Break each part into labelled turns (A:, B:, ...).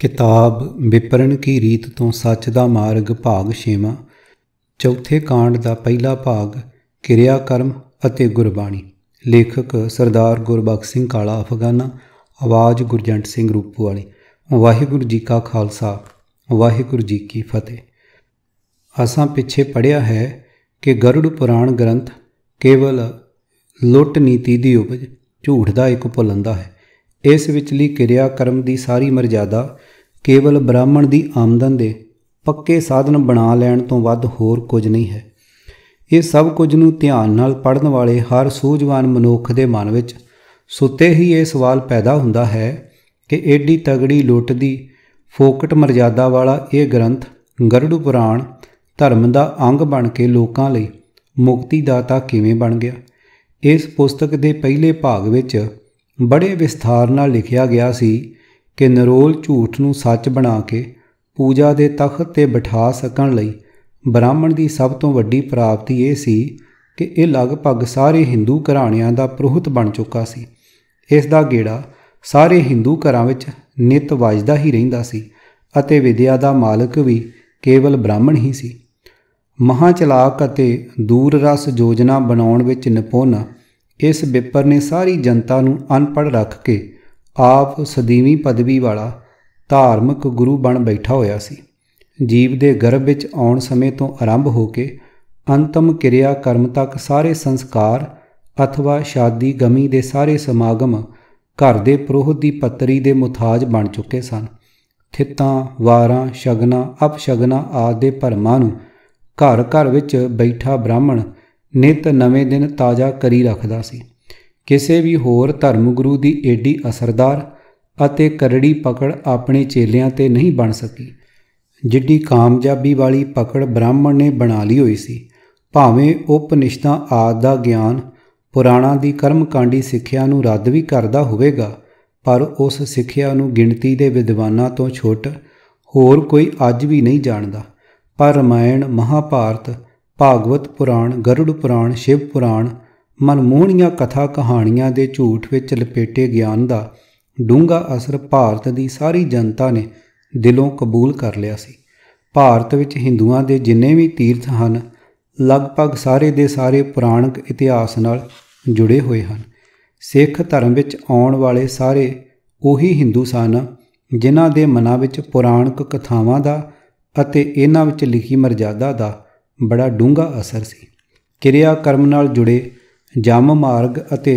A: ਕਿਤਾਬ ਵਿਪਰਣ ਕੀ ਰੀਤ ਤੋਂ ਸੱਚ ਦਾ ਮਾਰਗ ਭਾਗ 6 ਚੌਥੇ ਕਾਂਡ ਦਾ ਪਹਿਲਾ ਭਾਗ ਕਿਰਿਆ ਕਰਮ ਅਤੇ ਗੁਰਬਾਣੀ ਲੇਖਕ ਸਰਦਾਰ ਗੁਰਬਖਸ਼ ਸਿੰਘ ਕਾਲਾ ਅਫਗਾਨਾ ਆਵਾਜ਼ ਗੁਰਜੰਟ ਸਿੰਘ ਰੂਪੂ ਵਾਲੀ ਵਾਹਿਗੁਰੂ ਜੀ ਕਾ ਖਾਲਸਾ ਵਾਹਿਗੁਰੂ ਜੀ ਕੀ ਫਤਿਹ ਅਸਾਂ ਪਿੱਛੇ ਪੜਿਆ ਹੈ ਕਿ ਗਰੁੜ ਪੁਰਾਣ ਗ੍ਰੰਥ ਕੇਵਲ ਲੁੱਟ ਨੀਤੀ ਦੀ ਉਪਜ ਝੂਠ ਦਾ ਇੱਕ ਪੁਲੰਦਾ ਹੈ ਇਸ ਵਿੱਚਲੀ ਕਿਰਿਆ ਕਰਮ ਦੀ ਸਾਰੀ ਮਰਜ਼ਾਦਾ ਕੇਵਲ ਬ੍ਰਾਹਮਣ ਦੀ ਆਮਦਨ ਦੇ ਪੱਕੇ ਸਾਧਨ ਬਣਾ ਲੈਣ ਤੋਂ ਵੱਧ ਹੋਰ ਕੁਝ ਨਹੀਂ ਹੈ ਇਹ ਸਭ ਕੁਝ ਨੂੰ ਧਿਆਨ ਨਾਲ ਪੜਨ ਵਾਲੇ ਹਰ ਸੂਝਵਾਨ ਮਨੁੱਖ ਦੇ ਮਨ ਵਿੱਚ ਸੁੱਤੇ ਹੀ ਇਹ ਸਵਾਲ ਪੈਦਾ ਹੁੰਦਾ ਹੈ ਕਿ ਐਡੀ ਤਗੜੀ ਲੁੱਟ ਦੀ ਫੋਕਟ ਮਰਜ਼ਾਦਾ ਵਾਲਾ ਇਹ ਗ੍ਰੰਥ ਗਰੜੂ ਪੁਰਾਣ ਧਰਮ ਦਾ ਅੰਗ ਬਣ ਕੇ ਲੋਕਾਂ ਲਈ ਮੁਕਤੀ ਦਾਤਾ ਕਿਵੇਂ ਬਣ ਗਿਆ ਇਸ ਪੁਸਤਕ ਦੇ ਪਹਿਲੇ ਭਾਗ ਵਿੱਚ ਬੜੇ ਵਿਸਥਾਰ ਨਾਲ ਲਿਖਿਆ ਗਿਆ ਸੀ ਕਿ ਨਰੋਲ ਝੂਠ ਨੂੰ ਸੱਚ ਬਣਾ ਕੇ ਪੂਜਾ ਦੇ ਤਖਤ ਤੇ ਬਿਠਾ ਸਕਣ ਲਈ ਬ੍ਰਾਹਮਣ ਦੀ ਸਭ ਤੋਂ ਵੱਡੀ ਪ੍ਰਾਪਤੀ ਇਹ ਸੀ ਕਿ ਇਹ ਲਗਭਗ ਸਾਰੇ ਹਿੰਦੂ ਘਰਾਣਿਆਂ ਦਾ ਪ੍ਰੋਹਿਤ ਬਣ ਚੁੱਕਾ ਸੀ ਇਸ ਦਾ ਗੇੜਾ ਸਾਰੇ ਹਿੰਦੂ ਘਰਾਂ ਵਿੱਚ ਨਿਤ ਵਜਦਾ ਹੀ ਰਹਿੰਦਾ ਸੀ ਅਤੇ ਵਿਦਿਆ ਦਾ ਮਾਲਕ ਵੀ ਕੇਵਲ ਬ੍ਰਾਹਮਣ ਹੀ ਸੀ ਮਹਾ ਚਲਾਕ ਅਤੇ ਦੂਰ ਰਸ ਯੋਜਨਾ ਬਣਾਉਣ ਵਿੱਚ ਨਿਪੁੰਨ ਇਸ ਵਿਪਰ ਨੇ ਸਾਰੀ ਜਨਤਾ ਨੂੰ ਅਨਪੜ ਰੱਖ ਕੇ ਆਪ ਸਦੀਵੀ ਪਦਵੀ ਵਾਲਾ ਧਾਰਮਿਕ ਗੁਰੂ ਬਣ ਬੈਠਾ ਹੋਇਆ ਸੀ ਜੀਵ ਦੇ ਗਰਭ ਵਿੱਚ ਆਉਣ ਸਮੇਂ ਤੋਂ ਆਰੰਭ ਹੋ ਕੇ ਅੰਤਮ ਕਿਰਿਆ ਕਰਮ ਤੱਕ ਸਾਰੇ ਸੰਸਕਾਰ ਅਥਵਾ ਸ਼ਾਦੀ ਗਮੀ ਦੇ ਸਾਰੇ ਸਮਾਗਮ ਘਰ ਦੇ ਪ੍ਰੋਹਤ ਦੀ ਪੱਤਰੀ ਦੇ ਮੁਤਾਜ ਬਣ ਚੁੱਕੇ ਸਨ ਥਿੱਤਾਂ ਵਾਰਾਂ ਸ਼ਗਨਾ ਅਪਸ਼ਗਨਾ ਆਦਿ ਦੇ ਭਰਮਾਂ ਨੂੰ ਘਰ ਘਰ ਵਿੱਚ ਬੈਠਾ ਬ੍ਰਾਹਮਣ ਨਿਤ ਨਵੇਂ ਦਿਨ ਤਾਜ਼ਾ ਕਰੀ ਰੱਖਦਾ ਸੀ ਕਿਸੇ ਵੀ ਹੋਰ ਧਰਮ ਗੁਰੂ ਦੀ ਏਡੀ ਅਸਰਦਾਰ ਅਤੇ ਕਰੜੀ ਪਕੜ ਆਪਣੇ ਚੇਲਿਆਂ ਤੇ ਨਹੀਂ ਬਣ ਸਕੀ ਜਿੱਡੀ ਕਾਮਯਾਬੀ ਵਾਲੀ ਪਕੜ ਬ੍ਰਾਹਮਣ ਨੇ ਬਣਾ ਲਈ ਹੋਈ ਸੀ ਭਾਵੇਂ ਉਪਨਿਸ਼ਦਾਂ ਆਦ ਦਾ ਗਿਆਨ ਪੁਰਾਣਾ ਦੀ ਕਰਮਕਾਂਡੀ ਸਿੱਖਿਆ ਨੂੰ ਰੱਦ ਵੀ ਕਰਦਾ ਹੋਵੇਗਾ ਪਰ ਉਸ ਸਿੱਖਿਆ ਨੂੰ ਗਿਣਤੀ ਦੇ ਵਿਦਵਾਨਾਂ ਤੋਂ ਛੁੱਟ ਹੋਰ ਕੋਈ ਅੱਜ ਵੀ ਨਹੀਂ ਜਾਣਦਾ ਪਰ ਰਮਾਇਣ ਮਹਾਭਾਰਤ ਭਾਗਵਤ ਪੁਰਾਣ ਗਰੁੜ ਪੁਰਾਣ ਸ਼ਿਵ ਪੁਰਾਣ ਮਨਮੋਹਣੀਆਂ ਕਥਾ ਕਹਾਣੀਆਂ ਦੇ ਝੂਠ ਵਿੱਚ ਲਪੇਟੇ ਗਿਆਨ ਦਾ ਡੂੰਘਾ ਅਸਰ ਭਾਰਤ ਦੀ ਸਾਰੀ ਜਨਤਾ ਨੇ ਦਿਲੋਂ ਕਬੂਲ ਕਰ ਲਿਆ ਸੀ ਭਾਰਤ ਵਿੱਚ ਹਿੰਦੂਆਂ ਦੇ ਜਿੰਨੇ ਵੀ ਤੀਰਥ ਹਨ ਲਗਭਗ ਸਾਰੇ ਦੇ ਸਾਰੇ ਪੁਰਾਣਕ ਇਤਿਹਾਸ ਨਾਲ ਜੁੜੇ ਹੋਏ ਹਨ ਸਿੱਖ ਧਰਮ ਵਿੱਚ ਆਉਣ ਵਾਲੇ ਸਾਰੇ ਉਹੀ ਹਿੰਦੂ ਸਨ ਜਿਨ੍ਹਾਂ ਦੇ ਮਨਾਂ ਵਿੱਚ ਪੁਰਾਣਕ ਕਥਾਵਾਂ ਦਾ ਅਤੇ ਇਹਨਾਂ ਵਿੱਚ ਲਿਖੀ ਮਰਜ਼ਾਦਾ ਦਾ ਬੜਾ ਡੂੰਘਾ ਅਸਰ ਸੀ ਕਿਰਿਆ ਕਰਮ ਨਾਲ ਜੁੜੇ ਜਮ ਮਾਰਗ ਅਤੇ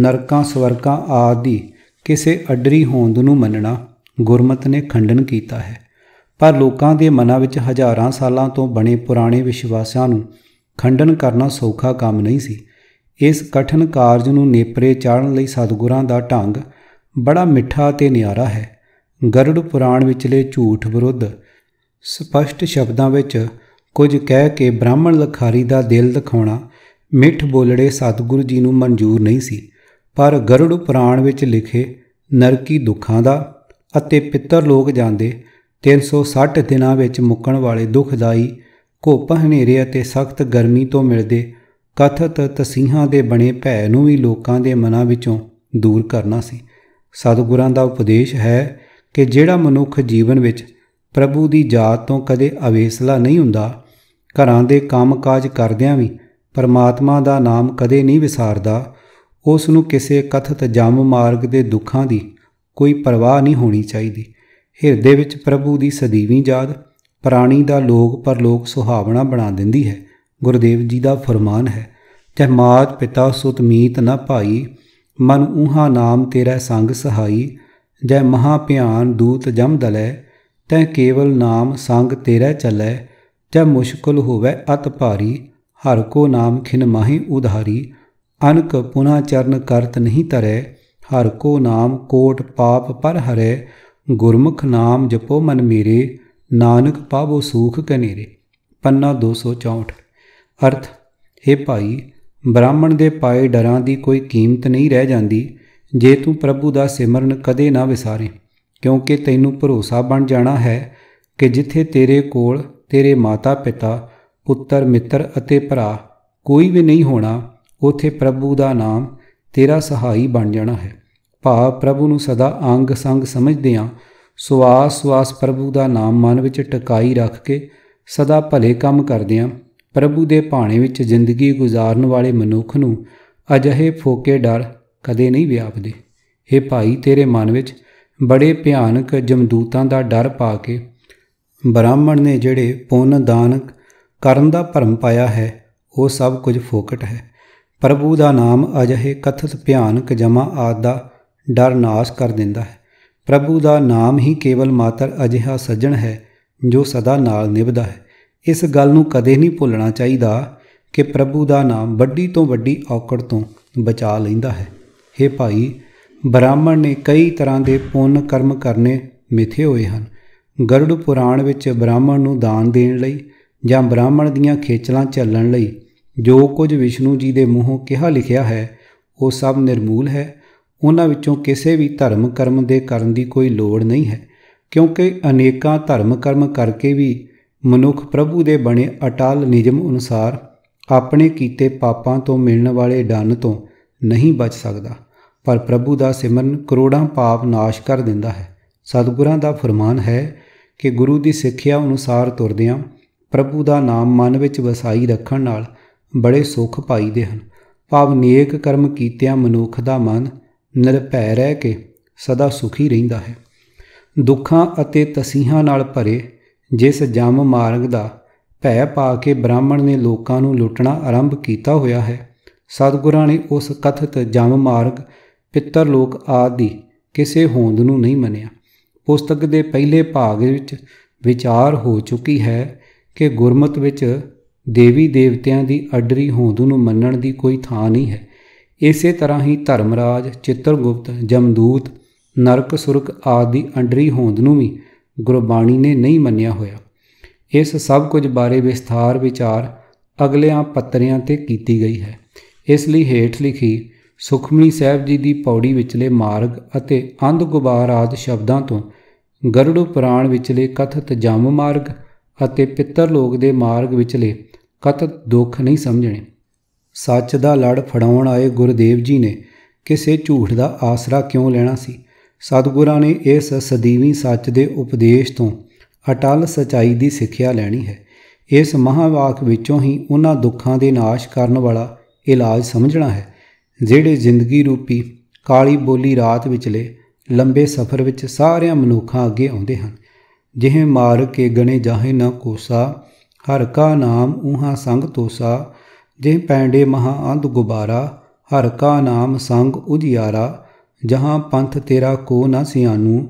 A: ਨਰਕਾਂ ਸਵਰਗਾਂ ਆਦਿ ਕਿਸੇ ਅਡਰੀ ਹੋਂਦ ਨੂੰ ਮੰਨਣਾ ਗੁਰਮਤ ਨੇ ਖੰਡਨ ਕੀਤਾ ਹੈ ਪਰ ਲੋਕਾਂ ਦੇ ਮਨਾਂ ਵਿੱਚ ਹਜ਼ਾਰਾਂ ਸਾਲਾਂ ਤੋਂ ਬਣੇ ਪੁਰਾਣੇ ਵਿਸ਼ਵਾਸਾਂ ਨੂੰ ਖੰਡਨ ਕਰਨਾ ਸੌਖਾ ਕੰਮ ਨਹੀਂ ਸੀ ਇਸ ਕਠਨ ਕਾਰਜ ਨੂੰ ਨੇਪਰੇ ਚਾੜਨ ਲਈ ਸਤਿਗੁਰਾਂ ਦਾ ਢੰਗ ਬੜਾ ਮਿੱਠਾ ਤੇ ਨਿਆਰਾ ਹੈ ਗਰੜ ਪੁਰਾਣ ਵਿਚਲੇ ਝੂਠ ਵਿਰੁੱਧ ਸਪਸ਼ਟ ਸ਼ਬਦਾਂ ਵਿੱਚ ਕੁਝ ਕਹਿ ਕੇ ਬ੍ਰਾਹਮਣ ਲਖਾਰੀ ਦਾ ਦਿਲ ਦਿਖਾਉਣਾ ਮਿੱਠ ਬੋਲੜੇ ਸਤਿਗੁਰੂ ਜੀ ਨੂੰ ਮਨਜ਼ੂਰ ਨਹੀਂ ਸੀ ਪਰ ਗਰੜ ਪ੍ਰਾਣ ਵਿੱਚ ਲਿਖੇ ਨਰਕੀ ਦੁੱਖਾਂ ਦਾ ਅਤੇ ਪਿੱਤਰ ਲੋਕ ਜਾਂਦੇ 360 ਦਿਨਾਂ ਵਿੱਚ ਮੁੱਕਣ ਵਾਲੇ ਦੁਖਦਾਈ ਘੋਪ ਹਨੇਰੇ ਅਤੇ ਸਖਤ ਗਰਮੀ ਤੋਂ ਮਿਲਦੇ ਕਥਤ ਤਸੀਹਾਂ ਦੇ ਬਣੇ ਭੈ ਨੂੰ ਵੀ ਲੋਕਾਂ ਦੇ ਮਨਾਂ ਵਿੱਚੋਂ ਦੂਰ ਕਰਨਾ ਸੀ ਸਤਿਗੁਰਾਂ ਦਾ ਉਪਦੇਸ਼ ਹੈ ਕਿ ਜਿਹੜਾ ਮਨੁੱਖ ਜੀਵਨ ਵਿੱਚ ਪ੍ਰਭੂ ਦੀ ਜਾਤ ਤੋਂ ਕਦੇ ਅਵੇਸਲਾ ਨਹੀਂ ਹੁੰਦਾ ਘਰਾਂ ਦੇ ਕੰਮਕਾਜ ਕਰਦਿਆਂ ਵੀ ਪਰਮਾਤਮਾ ਦਾ ਨਾਮ ਕਦੇ ਨਹੀਂ ਵਿਸਾਰਦਾ ਉਸ ਨੂੰ ਕਿਸੇ ਕਥਤ ਜਮ ਮਾਰਗ ਦੇ ਦੁੱਖਾਂ ਦੀ ਕੋਈ ਪਰਵਾਹ ਨਹੀਂ ਹੋਣੀ ਚਾਹੀਦੀ ਹਿਰਦੇ ਵਿੱਚ ਪ੍ਰਭੂ ਦੀ ਸਦੀਵੀ ਯਾਦ ਪ੍ਰਾਣੀ ਦਾ ਲੋਕ ਪਰਲੋਕ ਸੁਹਾਵਣਾ ਬਣਾ ਦਿੰਦੀ ਹੈ ਗੁਰਦੇਵ ਜੀ ਦਾ ਫਰਮਾਨ ਹੈ ਤੈ ਮਾਤ ਪਿਤਾ ਸੁਤ ਮੀਤ ਨਾ ਭਾਈ ਮਨ ਉਹਾ ਨਾਮ ਤੇਰਾ ਸੰਗ ਸਹਾਈ ਜੈ ਮਹਾ ਭਿਆਨ ਦੂਤ ਜਮ ਦਲੇ ਤੈ ਕੇਵਲ ਨਾਮ ਸੰਗ ਤੇਰਾ ਚੱਲੈ ਜੇ ਮੁਸ਼ਕਲ ਹੋਵੇ ਅਤ ਭਾਰੀ ਹਰ ਕੋ ਨਾਮ ਖਿਨ ਮਾਹੀ ਉਧਾਰੀ ਅਨਕ ਪੁਨਾ ਚਰਨ ਕਰਤ ਨਹੀਂ ਤਰੈ ਹਰ ਕੋ ਨਾਮ ਕੋਟ ਪਾਪ ਪਰ ਹਰੈ ਗੁਰਮੁਖ ਨਾਮ ਜਪੋ ਮਨ ਮੇਰੇ ਨਾਨਕ ਪਾਵੋ ਸੂਖ ਕਨੇਰੇ ਪੰਨਾ 264 ਅਰਥ हे ਭਾਈ ਬ੍ਰਾਹਮਣ ਦੇ ਪਾਏ ਡਰਾਂ ਦੀ ਕੋਈ ਕੀਮਤ ਨਹੀਂ ਰਹਿ ਜਾਂਦੀ ਜੇ ਤੂੰ ਪ੍ਰਭੂ ਦਾ ਸਿਮਰਨ ਕਦੇ ਨਾ ਵਿਸਾਰੇ ਕਿਉਂਕਿ ਤੈਨੂੰ ਭਰੋਸਾ ਬਣ ਜਾਣਾ ਹੈ ਕਿ ਜਿੱਥੇ ਤੇਰੇ ਕੋਲ ਤੇਰੇ ਮਾਤਾ-ਪਿਤਾ ਪੁੱਤਰ ਮਿੱਤਰ ਅਤੇ ਭਰਾ ਕੋਈ ਵੀ ਨਹੀਂ ਹੋਣਾ ਉਥੇ ਪ੍ਰਭੂ ਦਾ ਨਾਮ ਤੇਰਾ ਸਹਾਈ ਬਣ ਜਾਣਾ ਹੈ ਭਾ ਪ੍ਰਭੂ ਨੂੰ ਸਦਾ ਅੰਗ ਸੰਗ ਸਮਝਦਿਆਂ ਸਵਾਸ ਸਵਾਸ ਪ੍ਰਭੂ ਦਾ ਨਾਮ ਮਨ ਵਿੱਚ ਟਿਕਾਈ ਰੱਖ ਕੇ ਸਦਾ ਭਲੇ ਕੰਮ ਕਰਦਿਆਂ ਪ੍ਰਭੂ ਦੇ ਭਾਣੇ ਵਿੱਚ ਜ਼ਿੰਦਗੀ ਗੁਜ਼ਾਰਨ ਵਾਲੇ ਮਨੁੱਖ ਨੂੰ ਅਜਿਹੇ ਫੋਕੇ ਡਰ ਕਦੇ ਨਹੀਂ ਵਿਆਪਦੇ ਇਹ ਭਾਈ ਤੇਰੇ ਮਨ ਵਿੱਚ ਬੜੇ ਭਿਆਨਕ ਜਮਦੂਤਾਂ ਦਾ ਡਰ ਪਾ ਕੇ ਬ੍ਰਾਹਮਣ ਨੇ ਜਿਹੜੇ ਪੁੰਨ ਦਾਨ ਕਰਨ ਦਾ ਭਰਮ ਪਾਇਆ ਹੈ ਉਹ ਸਭ ਕੁਝ ਫੋਕਟ ਹੈ ਪ੍ਰਭੂ ਦਾ ਨਾਮ ਅਜਿਹੇ ਕਥਿਤ ਭਿਆਨਕ ਜਮਾ ਆਦ ਦਾ ਡਰ ਨਾਸ਼ ਕਰ ਦਿੰਦਾ ਹੈ ਪ੍ਰਭੂ ਦਾ ਨਾਮ ਹੀ ਕੇਵਲ ਮਾਤਰ ਅਜਿਹਾ ਸੱਜਣ ਹੈ ਜੋ ਸਦਾ ਨਾਲ ਨਿਭਦਾ ਹੈ ਇਸ ਗੱਲ ਨੂੰ ਕਦੇ ਨਹੀਂ ਭੁੱਲਣਾ ਚਾਹੀਦਾ ਕਿ ਪ੍ਰਭੂ ਦਾ ਨਾਮ ਵੱਡੀ ਤੋਂ ਵੱਡੀ ਔਕੜ ਤੋਂ ਬਚਾ ਲੈਂਦਾ ਹੈ ਹੇ ਭਾਈ ਬ੍ਰਾਹਮਣ ਨੇ ਕਈ ਤਰ੍ਹਾਂ ਦੇ ਪੁੰਨ ਕਰਮ ਕਰਨੇ ਮਿਥੇ ਹੋਏ ਹਨ ਗਰੁੜ ਪੁਰਾਣ ਵਿੱਚ ਬ੍ਰਾਹਮਣ ਨੂੰ ਦਾਨ ਦੇਣ ਲਈ ਜਾਂ ਬ੍ਰਾਹਮਣ ਦੀਆਂ ਖੇਚਲਾਂ ਚੱਲਣ ਲਈ ਜੋ ਕੁਝ ਵਿਸ਼ਨੂੰ ਜੀ ਦੇ ਮੂੰਹੋਂ ਕਿਹਾ ਲਿਖਿਆ ਹੈ ਉਹ ਸਭ ਨਿਰਮੂਲ ਹੈ ਉਹਨਾਂ ਵਿੱਚੋਂ ਕਿਸੇ ਵੀ ਧਰਮ ਕਰਮ ਦੇ ਕਰਨ ਦੀ ਕੋਈ ਲੋੜ ਨਹੀਂ ਹੈ ਕਿਉਂਕਿ ਅਨੇਕਾਂ ਧਰਮ ਕਰਮ ਕਰਕੇ ਵੀ ਮਨੁੱਖ ਪ੍ਰਭੂ ਦੇ ਬਣੇ ਅਟਲ ਨਿਯਮ ਅਨੁਸਾਰ ਆਪਣੇ ਕੀਤੇ ਪਾਪਾਂ ਤੋਂ ਮਿਲਣ ਵਾਲੇ ਡੰਨ ਤੋਂ ਨਹੀਂ ਬਚ ਸਕਦਾ ਪਰ ਪ੍ਰਭੂ ਦਾ ਸਿਮਰਨ ਕਰੋੜਾਂ ਪਾਪ ਨਾਸ਼ ਕਰ ਦਿੰਦਾ ਹੈ ਸਤਿਗੁਰਾਂ ਦਾ ਫਰਮਾਨ ਹੈ ਕਿ ਗੁਰੂ ਦੀ ਸਿੱਖਿਆ ਅਨੁਸਾਰ ਤੁਰਦਿਆਂ ਪ੍ਰਭੂ ਦਾ ਨਾਮ ਮਨ ਵਿੱਚ ਵਸਾਈ ਰੱਖਣ ਨਾਲ ਬੜੇ ਸੁਖ ਪਾਈਦੇ ਹਨ ਭਾਵ ਨੇਕ ਕਰਮ ਕੀਤਿਆਂ ਮਨੁੱਖ ਦਾ ਮਨ ਨਿਰਭੈ ਰਹਿ ਕੇ ਸਦਾ ਸੁਖੀ ਰਹਿੰਦਾ ਹੈ ਦੁੱਖਾਂ ਅਤੇ ਤਸੀਹਾਂ ਨਾਲ ਭਰੇ ਜਿਸ ਜਮ ਮਾਰਗ ਦਾ ਭੈ ਪਾ ਕੇ ਬ੍ਰਾਹਮਣ ਨੇ ਲੋਕਾਂ ਨੂੰ ਲੁੱਟਣਾ ਆਰੰਭ ਕੀਤਾ ਹੋਇਆ ਹੈ ਸਤਿਗੁਰਾਂ ਨੇ ਉਸ ਕਥਿਤ ਜਮ ਮਾਰਗ ਪਿੱਤਰ ਲੋਕ ਆਦਿ ਕਿਸੇ ਹੋਂਦ ਨੂੰ ਨਹੀਂ ਮੰਨਿਆ ਪੁਸਤਕ ਦੇ ਪਹਿਲੇ ਭਾਗ ਵਿੱਚ ਵਿਚਾਰ ਹੋ ਚੁੱਕੀ ਹੈ ਕਿ ਗੁਰਮਤ ਵਿੱਚ ਦੇਵੀ ਦੇਵਤਿਆਂ ਦੀ ਅਡਰੀ ਹੋਂਦ ਨੂੰ ਮੰਨਣ ਦੀ ਕੋਈ ਥਾਂ ਨਹੀਂ ਹੈ ਇਸੇ ਤਰ੍ਹਾਂ ਹੀ ਧਰਮਰਾਜ ਚਿੱਤਰਗੁਪਤ ਜਮਦੂਤ ਨਰਕ ਸੁਰਗ ਆਦਿ ਅੰਡਰੀ ਹੋਂਦ ਨੂੰ ਵੀ ਗੁਰਬਾਣੀ ਨੇ ਨਹੀਂ ਮੰਨਿਆ ਹੋਇਆ ਇਸ ਸਭ ਕੁਝ ਬਾਰੇ ਵਿਸਥਾਰ ਵਿਚਾਰ ਅਗਲਿਆਂ ਪੱਤਰਿਆਂ ਤੇ ਕੀਤੀ ਗਈ ਹੈ ਇਸ ਲਈ ਹੇਠ ਲਿਖੀ ਸੁਖਮਨੀ ਸਾਹਿਬ ਜੀ ਦੀ ਪੌੜੀ ਵਿਚਲੇ ਮਾਰਗ ਅਤੇ ਅੰਧ ਗੁਬਾਰ ਆਦ ਸ਼ਬਦਾਂ ਤੋਂ ਗਰੜੂ ਪ੍ਰਾਣ ਵਿਚਲੇ ਕਥਤ ਜਮ ਮਾਰਗ ਅਤੇ ਪਿੱਤਰ ਲੋਕ ਦੇ ਮਾਰਗ ਵਿਚਲੇ ਕਥਤ ਦੁੱਖ ਨਹੀਂ ਸਮਝਣੇ ਸੱਚ ਦਾ ਲੜ ਫੜਾਉਣ ਆਏ ਗੁਰਦੇਵ ਜੀ ਨੇ ਕਿਸੇ ਝੂਠ ਦਾ ਆਸਰਾ ਕਿਉਂ ਲੈਣਾ ਸੀ ਸਤਿਗੁਰਾਂ ਨੇ ਇਸ ਸਦੀਵੀ ਸੱਚ ਦੇ ਉਪਦੇਸ਼ ਤੋਂ ਅਟਲ ਸਚਾਈ ਦੀ ਸਿੱਖਿਆ ਲੈਣੀ ਹੈ ਇਸ ਮਹਾਵਾਕ ਵਿੱਚੋਂ ਹੀ ਉਹਨਾਂ ਦੁੱਖਾਂ ਦੇ ਨਾਸ਼ ਕਰਨ ਵਾਲਾ ਇਲਾਜ ਸਮਝਣਾ ਹੈ ਜਿਹੜੇ ਜ਼ਿੰਦਗੀ ਰੂਪੀ ਕਾਲੀ ਬੋਲੀ ਰਾਤ ਵਿਚਲੇ ਲੰਬੇ ਸਫ਼ਰ ਵਿੱਚ ਸਾਰਿਆਂ ਮਨੁੱਖਾਂ ਅੱਗੇ ਆਉਂਦੇ ਹਨ ਜਿਹੇ ਮਾਰ ਕੇ ਗਣੇ ਜਾਹੇ ਨਾ ਕੋਸਾ ਹਰ ਕਾ ਨਾਮ ਉਹਾਂ ਸੰਗ ਤੋਸਾ ਜੇ ਪੈਂਡੇ ਮਹਾ ਅੰਧ ਗੁਬਾਰਾ ਹਰ ਕਾ ਨਾਮ ਸੰਗ ਉਜਿਆਰਾ ਜਹਾਂ ਪੰਥ ਤੇਰਾ ਕੋ ਨਾ ਸਿਆਨੂ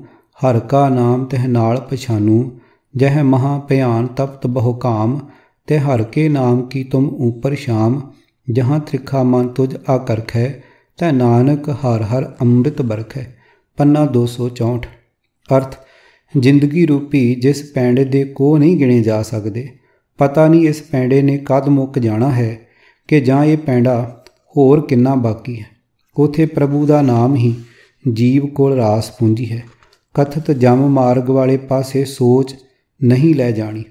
A: ਹਰ ਕਾ ਨਾਮ ਤਹਿ ਨਾਲ ਪਛਾਨੂ ਜਹ ਮਹਾ ਭਿਆਨ ਤਪਤ ਬਹੁ ਕਾਮ ਤੇ ਹਰ ਕੇ ਨਾਮ ਕੀ ਤੁਮ ਉਪਰ ਸ਼ਾਮ ਜਹਾਂ ਤ੍ਰਿਖਾ ਮਨ ਤੁਜ ਆਕਰਖ ਹੈ ਤੈ ਨਾਨਕ ਹਰ ਹਰ ਅੰਮ੍ਰਿਤ ਬਰਖ ਹੈ ਪੰਨਾ 264 ਅਰਥ ਜ਼ਿੰਦਗੀ ਰੂਪੀ ਜਿਸ ਪੈਂਡੇ ਦੇ ਕੋ ਨਹੀਂ ਗਿਣੇ ਜਾ ਸਕਦੇ ਪਤਾ ਨਹੀਂ ਇਸ ਪੈਂਡੇ ਨੇ ਕਦ ਮੁੱਕ ਜਾਣਾ ਹੈ ਕਿ ਜਾਂ ਇਹ ਪੈਂਡਾ ਹੋਰ ਕਿੰਨਾ ਬਾਕੀ ਹੈ ਉਥੇ ਪ੍ਰਭੂ ਦਾ ਨਾਮ ਹੀ ਜੀਵ ਕੋਲ ਰਾਸ ਪੂੰਜੀ ਹੈ ਕਥਤ ਜਮ ਮਾਰਗ ਵਾਲੇ ਪਾਸੇ ਸੋਚ ਨਹੀਂ ਲੈ ਜਾਣੀ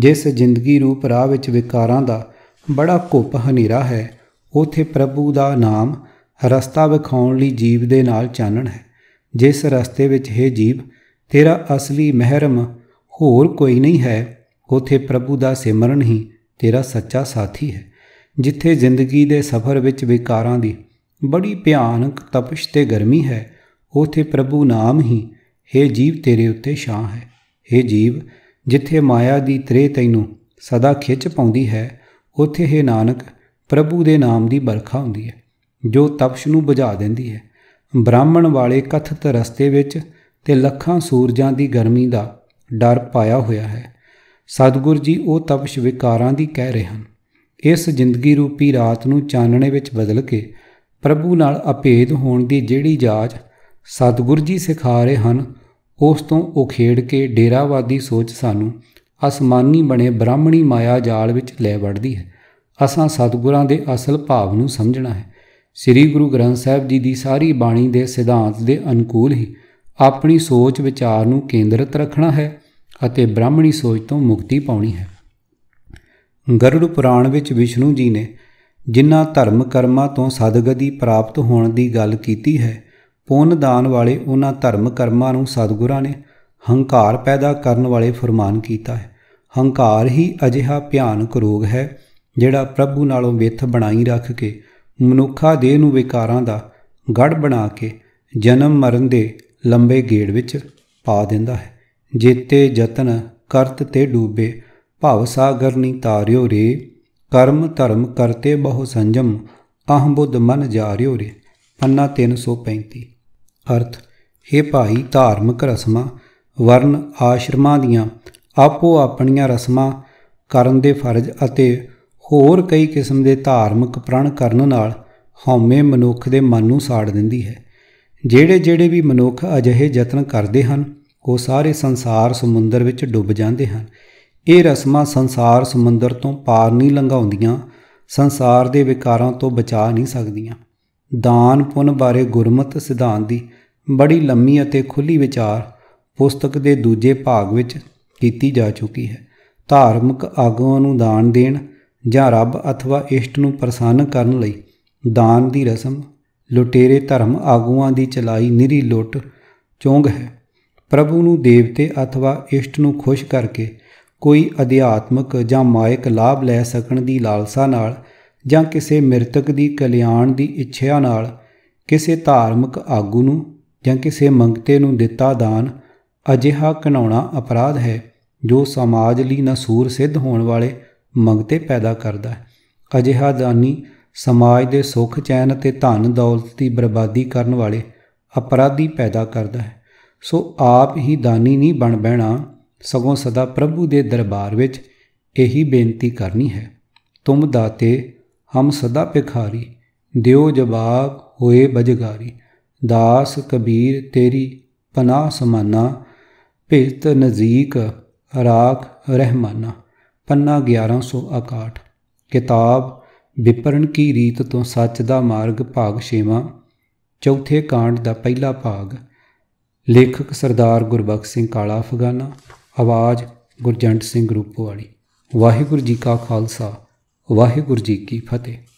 A: ਜਿਸ ਜ਼ਿੰਦਗੀ ਰੂਪ ਰਾਹ ਵਿੱਚ ਵਿਕਾਰਾਂ ਦਾ ਬੜਾ ਘੁੱਪ ਹਨੇਰਾ ਹੈ ਉਥੇ ਪ੍ਰਭੂ ਦਾ ਨਾਮ ਰਸਤਾ ਵਿਖਾਉਣ ਲਈ ਜੀਵ ਦੇ ਨਾਲ ਚਾਨਣ ਹੈ ਜਿਸ ਰਸਤੇ ਵਿੱਚ ਹੈ ਜੀਵ ਤੇਰਾ ਅਸਲੀ ਮਹਿਰਮ ਹੋਰ ਕੋਈ ਨਹੀਂ ਹੈ ਉਥੇ ਪ੍ਰਭੂ ਦਾ ਸਿਮਰਨ ਹੀ ਤੇਰਾ ਸੱਚਾ ਸਾਥੀ ਹੈ ਜਿੱਥੇ ਜ਼ਿੰਦਗੀ ਦੇ ਸਫ਼ਰ ਵਿੱਚ ਵਿਕਾਰਾਂ ਦੀ ਬੜੀ ਭਿਆਨਕ ਤਪਸ਼ ਤੇ ਗਰਮੀ ਹੈ ਉਥੇ ਪ੍ਰਭੂ ਨਾਮ ਹੀ ਹੈ ਜੀਵ ਤੇਰੇ ਉੱਤੇ ਛਾਂ ਹੈ ਹੈ ਜੀਵ ਜਿੱਥੇ ਮਾਇਆ ਦੀ ਤ੍ਰੇ ਤੈਨੂੰ ਸਦਾ ਖਿੱਚ ਪਾਉਂਦੀ ਹੈ ਉੱਥੇ ਹੀ ਨਾਨਕ ਪ੍ਰਭੂ ਦੇ ਨਾਮ ਦੀ ਬਰਖਾ ਹੁੰਦੀ ਹੈ ਜੋ ਤਪਸ਼ ਨੂੰ ਬੁਝਾ ਦਿੰਦੀ ਹੈ ਬ੍ਰਾਹਮਣ ਵਾਲੇ ਕਥਤ ਰਸਤੇ ਵਿੱਚ ਤੇ ਲੱਖਾਂ ਸੂਰਜਾਂ ਦੀ ਗਰਮੀ ਦਾ ਡਰ ਪਾਇਆ ਹੋਇਆ ਹੈ ਸਤਗੁਰ ਜੀ ਉਹ ਤਪਸ਼ ਵਿਕਾਰਾਂ ਦੀ ਕਹਿ ਰਹੇ ਹਨ ਇਸ ਜ਼ਿੰਦਗੀ ਰੂਪੀ ਰਾਤ ਨੂੰ ਚਾਨਣੇ ਵਿੱਚ ਬਦਲ ਕੇ ਪ੍ਰਭੂ ਨਾਲ ਅਪੇਧ ਹੋਣ ਦੀ ਜਿਹੜੀ ਜਾਚ ਸਤਗੁਰ ਜੀ ਸਿਖਾ ਰਹੇ ਹਨ ਉਸ ਤੋਂ ਉਖੇੜ ਕੇ ਡੇਰਾਵਾਦੀ ਸੋਚ ਸਾਨੂੰ ਅਸਮਾਨੀ ਬਣੇ ਬ੍ਰਾਹਮਣੀ ਮਾਇਆ ਜਾਲ ਵਿੱਚ ਲੈ ਵੜਦੀ ਹੈ ਅਸਾਂ ਸਤਿਗੁਰਾਂ ਦੇ ਅਸਲ ਭਾਵ ਨੂੰ ਸਮਝਣਾ ਹੈ ਸ੍ਰੀ ਗੁਰੂ ਗ੍ਰੰਥ ਸਾਹਿਬ ਜੀ ਦੀ ਸਾਰੀ ਬਾਣੀ ਦੇ ਸਿਧਾਂਤ ਦੇ ਅਨੁਕੂਲ ਹੀ ਆਪਣੀ ਸੋਚ ਵਿਚਾਰ ਨੂੰ ਕੇਂਦਰਿਤ ਰੱਖਣਾ ਹੈ ਅਤੇ ਬ੍ਰਾਹਮਣੀ ਸੋਚ ਤੋਂ ਮੁਕਤੀ ਪਾਉਣੀ ਹੈ ਗਰੁੜ ਪੁਰਾਣ ਵਿੱਚ ਵਿਸ਼ਨੂੰ ਜੀ ਨੇ ਜਿਨ੍ਹਾਂ ਧਰਮ ਕਰਮਾਂ ਤੋਂ ਸਦਗਤੀ ਪ੍ਰਾਪਤ ਹੋਣ ਦੀ ਗੱਲ ਕੀਤੀ ਹੈ ਪੁੰਨ ਦਾਨ ਵਾਲੇ ਉਹਨਾਂ ਧਰਮ ਕਰਮਾਂ ਨੂੰ ਸਤਿਗੁਰਾਂ ਨੇ ਹੰਕਾਰ ਪੈਦਾ ਕਰਨ ਵਾਲੇ ਫਰਮਾਨ ਕੀਤਾ ਹੈ ਹੰਕਾਰ ਹੀ ਅਜਿਹਾ ਭਿਆਨਕ ਰੋਗ ਹੈ ਜਿਹੜਾ ਪ੍ਰਭੂ ਨਾਲੋਂ ਵਿਥ ਬਣਾਈ ਰੱਖ ਕੇ ਮਨੁੱਖਾ ਦੇਹ ਨੂੰ ਵਿਕਾਰਾਂ ਦਾ ਗੜ ਬਣਾ ਕੇ ਜਨਮ ਮਰਨ ਦੇ ਲੰਬੇ ਗੇੜ ਵਿੱਚ ਪਾ ਦਿੰਦਾ ਹੈ ਜੀਤੇ ਯਤਨ ਕਰਤ ਤੇ ਡੂਬੇ ਭਵ ਸਾਗਰ ਨੀ ਤਾਰਿਓ ਰੇ ਕਰਮ ਧਰਮ ਕਰਤੇ ਬਹੁ ਸੰਜਮ ਅਹ ਬੁੱਧ ਮਨ ਜਾਰਿਓ ਰੇ ਪੰਨਾ 335 ਅਰਥ हे ਭਾਈ ਧਾਰਮਿਕ ਰਸਮਾਂ ਵਰਨ ਆਸ਼ਰਮਾਂ ਦੀਆਂ ਆਪੋ ਆਪਣੀਆਂ ਰਸਮਾਂ ਕਰਨ ਦੇ ਫਰਜ਼ ਅਤੇ ਹੋਰ ਕਈ ਕਿਸਮ ਦੇ ਧਾਰਮਿਕ ਪ੍ਰਣ ਕਰਨ ਨਾਲ ਹਉਮੈ ਮਨੁੱਖ ਦੇ ਮਨ ਨੂੰ ਸਾੜ ਦਿੰਦੀ ਹੈ ਜਿਹੜੇ ਜਿਹੜੇ ਵੀ ਮਨੁੱਖ ਅਜਿਹੇ ਯਤਨ ਕਰਦੇ ਹਨ ਉਹ ਸਾਰੇ ਸੰਸਾਰ ਸਮੁੰਦਰ ਵਿੱਚ ਡੁੱਬ ਜਾਂਦੇ ਹਨ ਇਹ ਰਸਮਾਂ ਸੰਸਾਰ ਸਮੁੰਦਰ ਤੋਂ ਪਾਰ ਨਹੀਂ ਲੰਘਾਉਂਦੀਆਂ ਸੰਸਾਰ ਦੇ ਵਿਕਾਰਾਂ ਤੋਂ ਬਚਾ ਨਹੀਂ ਸਕਦੀਆਂ ਦਾਨ ਪੁੰਨ ਬਾਰੇ ਗੁਰਮਤ ਸਿਧਾਂਤ ਦੀ ਬੜੀ ਲੰਮੀ ਅਤੇ ਖੁੱਲੀ ਵਿਚਾਰ ਪੁਸਤਕ ਦੇ ਦੂਜੇ ਭਾਗ ਵਿੱਚ ਕੀਤੀ ਜਾ ਚੁੱਕੀ ਹੈ ਧਾਰਮਿਕ ਆਗੂਆਂ ਨੂੰ ਦਾਨ ਦੇਣ ਜਾਂ ਰੱਬ अथवा ਇਸ਼ਟ ਨੂੰ ਪ੍ਰਸੰਨ ਕਰਨ ਲਈ ਦਾਨ ਦੀ ਰਸਮ ਲੁਟੇਰੇ ਧਰਮ ਆਗੂਆਂ ਦੀ ਚਲਾਈ ਨਿਰੀ ਲੁੱਟ ਚੋਂਗ ਹੈ ਪ੍ਰਭੂ ਨੂੰ ਦੇਵਤੇ अथवा ਇਸ਼ਟ ਨੂੰ ਖੁਸ਼ ਕਰਕੇ ਕੋਈ ਅਧਿਆਤਮਕ ਜਾਂ ਮਾਇਕ ਲਾਭ ਲੈ ਸਕਣ ਦੀ ਲਾਲਸਾ ਨਾਲ ਜਾਂ ਕਿਸੇ ਮ੍ਰਿਤਕ ਦੀ ਕਲਿਆਣ ਦੀ ਇੱਛਾ ਨਾਲ ਕਿਸੇ ਧਾਰਮਿਕ ਆਗੂ ਨੂੰ ਜਾਂ ਕਿਸੇ ਮੰਗਤੇ ਨੂੰ ਦਿੱਤਾ ਦਾਨ ਅਜਿਹਾ ਕਨਾਉਣਾ ਅਪਰਾਧ ਹੈ ਜੋ ਸਮਾਜ ਲਈ ਨਸੂਰ ਸਿੱਧ ਹੋਣ ਵਾਲੇ ਮੰਗਤੇ ਪੈਦਾ ਕਰਦਾ ਹੈ ਅਜਿਹਾ ਦਾਨੀ ਸਮਾਜ ਦੇ ਸੁਖ ਚੈਨ ਅਤੇ ਧਨ ਦੌਲਤ ਦੀ ਬਰਬਾਦੀ ਕਰਨ ਵਾਲੇ ਅਪਰਾਧੀ ਪੈਦਾ ਕਰਦਾ ਹੈ ਸੋ ਆਪ ਹੀ ਦਾਨੀ ਨਹੀਂ ਬਣ ਬਹਿਣਾ ਸਗੋਂ ਸਦਾ ਪ੍ਰਭੂ ਦੇ ਦਰਬਾਰ ਵਿੱਚ ਇਹੀ ਬੇਨਤੀ ਕਰਨੀ ਹੈ ਤੁਮ ਦਾਤੇ ਹਮ ਸਦਾ ਭਿਖਾਰੀ ਦਿਓ ਜਵਾਬ ਹੋਏ ਬਜਗਾਰੀ ਦਾਸ ਕਬੀਰ ਤੇਰੀ ਪਨਾਹ ਸਮਾਨਾ ਭੇਤ ਨਜ਼ੀਕ ਰਾਗ ਰਹਿਮਾਨਾ ਪੰਨਾ 1161 ਕਿਤਾਬ ਵਿਪਰਨ ਕੀ ਰੀਤ ਤੋਂ ਸੱਚ ਦਾ ਮਾਰਗ ਭਾਗ 6ਵਾਂ ਚੌਥੇ ਕਾਂਡ ਦਾ ਪਹਿਲਾ ਭਾਗ ਲੇਖਕ ਸਰਦਾਰ ਗੁਰਬਖਸ਼ ਸਿੰਘ ਕਾਲਾ ਅਫਗਾਨਾ ਆਵਾਜ਼ ਗੁਰਜੰਟ ਸਿੰਘ ਰੂਪੋ ਵਾਲੀ ਵਾਹਿਗੁਰੂ ਜੀ ਕਾ ਖਾਲਸਾ ਵਾਹਿਗੁਰੂ ਜੀ ਕੀ ਫਤਿਹ